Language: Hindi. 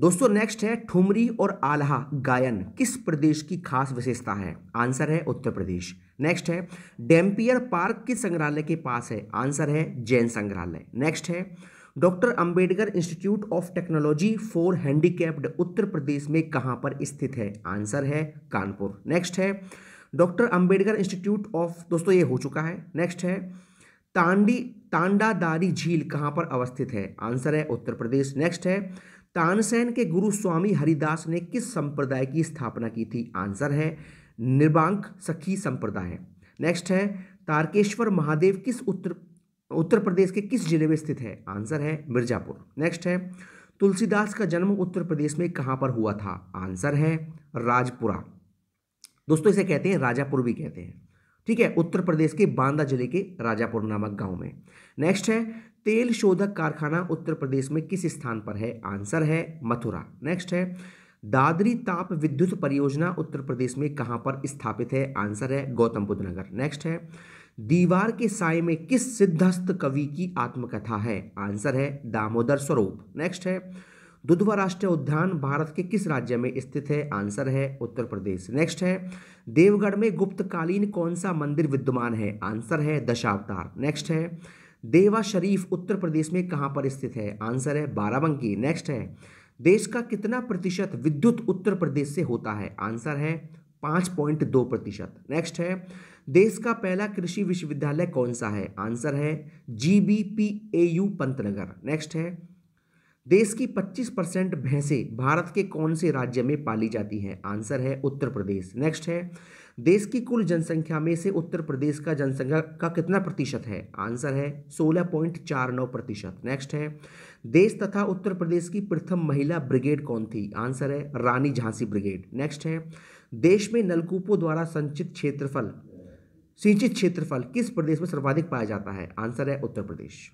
दोस्तों नेक्स्ट है ठुमरी और आल्हा गायन किस प्रदेश की खास विशेषता है आंसर है उत्तर प्रदेश नेक्स्ट है डेम्पियर पार्क किस संग्रहालय के पास है आंसर है जैन संग्रहालय नेक्स्ट है doctor Ambedkar institute of technology for handicapped Uttar Pradesh में कहां पर स्थित है आंसर है कानपुर नेक्स्ट है डॉक्टर अंबेडकर इंस्टीट्यूट ऑफ दोस्तों ये हो चुका है नेक्स्ट है तांडी तांडादारी झील कहां पर अवस्थित है आंसर है उत्तर प्रदेश नेक्स्ट है तानसेन के गुरु स्वामी हरिदास ने किस संप्रदाय की स्थापना की थी आंसर है निर्बांक सखी संप्रदाय नेक्स्ट है तारकेश्वर महादेव किस उत्तर उत्तर प्रदेश के किस जिले में स्थित है आंसर है मिर्जापुर नेक्स्ट है तुलसीदास का जन्म उत्तर प्रदेश में कहाँ पर हुआ था आंसर है राजपुरा दोस्तों इसे कहते हैं राजापुर भी कहते हैं ठीक है उत्तर प्रदेश के बांदा जिले के राजापुर नामक गांव में नेक्स्ट है तेल शोधक कारखाना उत्तर प्रदेश में किस स्थान पर है आंसर है मथुरा नेक्स्ट है दादरी ताप विद्युत परियोजना उत्तर प्रदेश में कहां पर स्थापित है आंसर है गौतम बुद्ध नगर नेक्स्ट है दीवार के साय में किस सिद्धस्त कवि की आत्मकथा है आंसर है दामोदर स्वरूप नेक्स्ट है दुधवा राष्ट्रीय उद्यान भारत के किस राज्य में स्थित है आंसर है उत्तर प्रदेश नेक्स्ट है देवगढ़ में गुप्तकालीन कौन सा मंदिर विद्यमान है आंसर है दशावतार नेक्स्ट है देवा शरीफ उत्तर प्रदेश में कहाँ पर स्थित है आंसर है बाराबंकी नेक्स्ट है देश का कितना प्रतिशत विद्युत उत्तर प्रदेश से होता है आंसर है पाँच पॉइंट दो प्रतिशत नेक्स्ट है देश का पहला कृषि विश्वविद्यालय कौन सा है आंसर है G B P A U Pantnagar next है देश की 25 परसेंट भैंसे भारत के कौन से राज्य में पाली जाती हैं आंसर है उत्तर प्रदेश नेक्स्ट है देश की कुल जनसंख्या में से उत्तर प्रदेश का जनसंख्या का कितना प्रतिशत है आंसर है 16.49 प्रतिशत नेक्स्ट है देश तथा उत्तर प्रदेश की प्रथम महिला ब्रिगेड कौन थी आंसर है रानी झांसी ब्रिगेड नेक्स्ट है देश में नलकूपों द्वारा संचित क्षेत्रफल सिंचित क्षेत्रफल किस प्रदेश में सर्वाधिक पाया जाता है आंसर है उत्तर प्रदेश